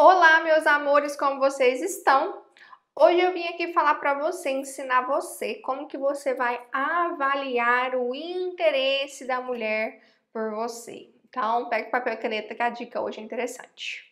Olá, meus amores, como vocês estão? Hoje eu vim aqui falar para você, ensinar você como que você vai avaliar o interesse da mulher por você. Então, pegue papel e caneta que a dica hoje é interessante.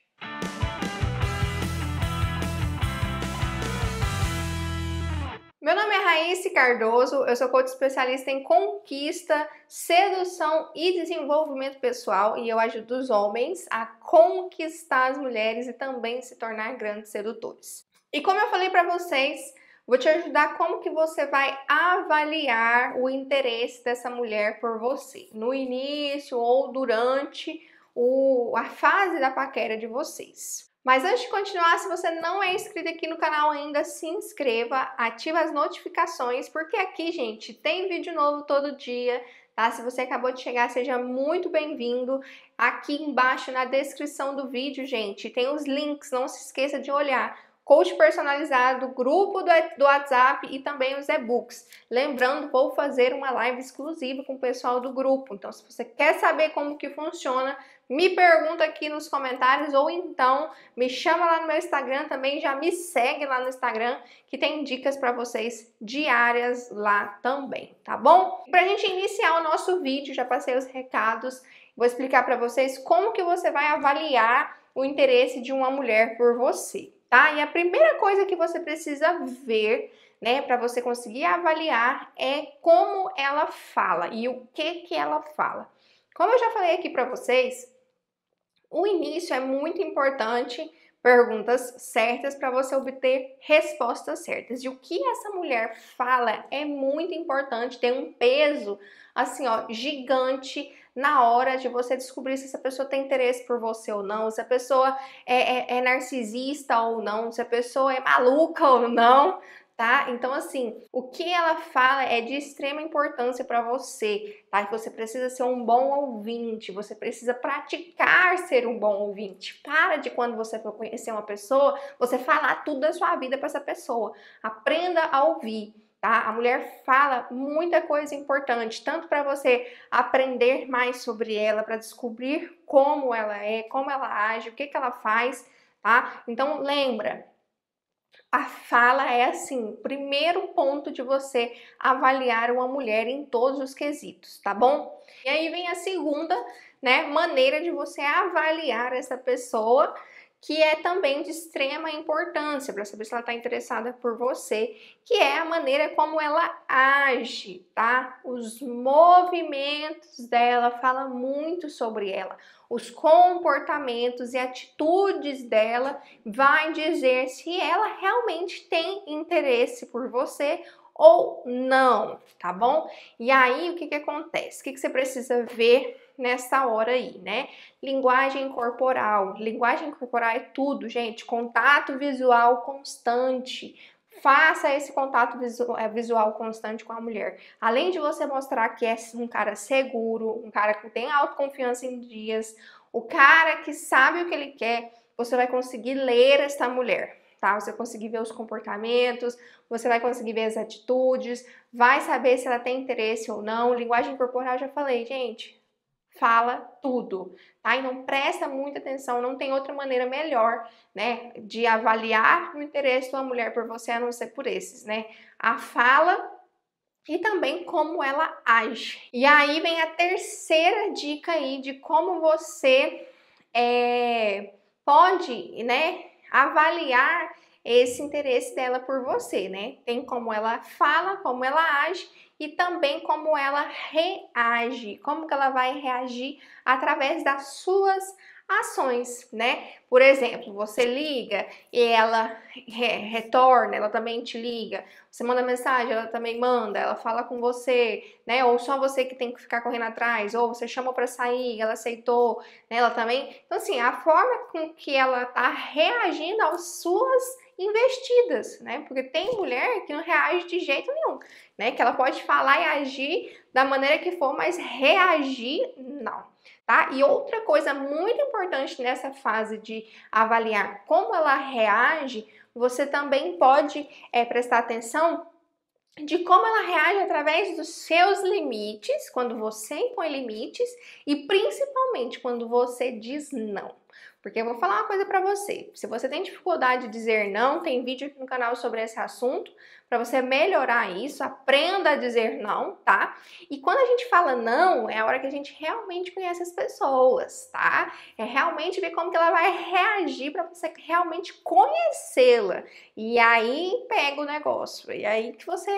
Meu nome é Raíssa Cardoso, eu sou coach especialista em conquista, sedução e desenvolvimento pessoal e eu ajudo os homens a conquistar as mulheres e também se tornar grandes sedutores. E como eu falei para vocês, vou te ajudar como que você vai avaliar o interesse dessa mulher por você, no início ou durante o, a fase da paquera de vocês. Mas antes de continuar, se você não é inscrito aqui no canal ainda, se inscreva, ative as notificações, porque aqui, gente, tem vídeo novo todo dia, tá? Se você acabou de chegar, seja muito bem-vindo. Aqui embaixo na descrição do vídeo, gente, tem os links, não se esqueça de olhar coach personalizado, grupo do, WhatsApp e também os e-books. Lembrando, vou fazer uma live exclusiva com o pessoal do grupo. Então, se você quer saber como que funciona, me pergunta aqui nos comentários ou então me chama lá no meu Instagram também, já me segue lá no Instagram que tem dicas para vocês diárias lá também, tá bom? Para a gente iniciar o nosso vídeo, já passei os recados, vou explicar para vocês como que você vai avaliar o interesse de uma mulher por você tá? E a primeira coisa que você precisa ver, né, para você conseguir avaliar é como ela fala e o que que ela fala. Como eu já falei aqui para vocês, o início é muito importante, perguntas certas para você obter respostas certas. E o que essa mulher fala é muito importante, tem um peso assim, ó, gigante na hora de você descobrir se essa pessoa tem interesse por você ou não, se a pessoa é, é, é narcisista ou não, se a pessoa é maluca ou não, tá? Então, assim, o que ela fala é de extrema importância para você, tá? Que você precisa ser um bom ouvinte, você precisa praticar ser um bom ouvinte. Para de quando você for conhecer uma pessoa, você falar tudo da sua vida para essa pessoa. Aprenda a ouvir tá? A mulher fala muita coisa importante, tanto para você aprender mais sobre ela, para descobrir como ela é, como ela age, o que, que ela faz, tá? Então lembra, a fala é assim, primeiro ponto de você avaliar uma mulher em todos os quesitos, tá bom? E aí vem a segunda, né, maneira de você avaliar essa pessoa que é também de extrema importância para saber se ela está interessada por você, que é a maneira como ela age, tá? Os movimentos dela falam muito sobre ela. Os comportamentos e atitudes dela vai dizer se ela realmente tem interesse por você ou não, tá bom? E aí, o que, que acontece? O que, que você precisa ver nessa hora aí, né? Linguagem corporal. Linguagem corporal é tudo, gente. Contato visual constante. Faça esse contato eh, visual constante com a mulher. Além de você mostrar que é um cara seguro, um cara que tem autoconfiança em dias, o cara que sabe o que ele quer, você vai conseguir ler essa mulher tá? Você conseguir ver os comportamentos, você vai conseguir ver as atitudes, vai saber se ela tem interesse ou não. Linguagem corporal, já falei, gente, fala tudo, tá? Então presta muita atenção, não tem outra maneira melhor, né, de avaliar o interesse de uma mulher por você a não ser por esses, né? A fala e também como ela age. E aí vem a terceira dica aí de como você é, pode, né, avaliar esse interesse dela por você, né? Tem como ela fala, como ela age e também como ela reage, como que ela vai reagir através das suas ações, né? Por exemplo, você liga e ela re retorna, ela também te liga. Você manda mensagem, ela também manda, ela fala com você, né? Ou só você que tem que ficar correndo atrás, ou você chamou para sair, ela aceitou, né? Ela também. Então assim, a forma com que ela tá reagindo às suas investidas, né? Porque tem mulher que não reage de jeito nenhum, né? Que ela pode falar e agir da maneira que for, mas reagir não. Tá? E outra coisa muito importante nessa fase de avaliar como ela reage, você também pode é, prestar atenção de como ela reage através dos seus limites, quando você impõe limites e principalmente quando você diz não. Porque eu vou falar uma coisa para você. Se você tem dificuldade de dizer não, tem vídeo aqui no canal sobre esse assunto para você melhorar isso, aprenda a dizer não, tá? E quando a gente fala não, é a hora que a gente realmente conhece as pessoas, tá? É realmente ver como que ela vai reagir para você realmente conhecê-la. E aí pega o negócio. E aí que você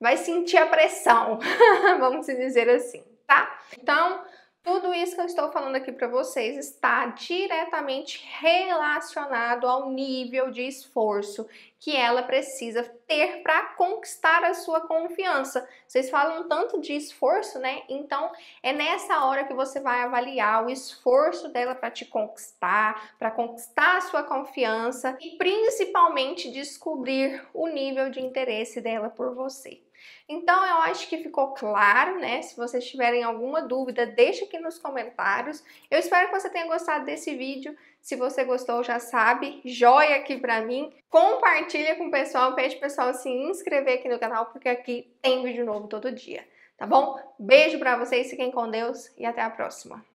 vai sentir a pressão, vamos dizer assim, tá? Então, tudo isso que eu estou falando aqui para vocês está diretamente relacionado ao nível de esforço que ela precisa ter para conquistar a sua confiança. Vocês falam tanto de esforço, né? Então é nessa hora que você vai avaliar o esforço dela para te conquistar, para conquistar a sua confiança e principalmente descobrir o nível de interesse dela por você. Então eu acho que ficou claro, né? Se vocês tiverem alguma dúvida, deixa aqui nos comentários. Eu espero que você tenha gostado desse vídeo. Se você gostou, já sabe, joia aqui pra mim. Compartilha com o pessoal, pede o pessoal se inscrever aqui no canal, porque aqui tem vídeo novo todo dia, tá bom? Beijo pra vocês, fiquem com Deus e até a próxima.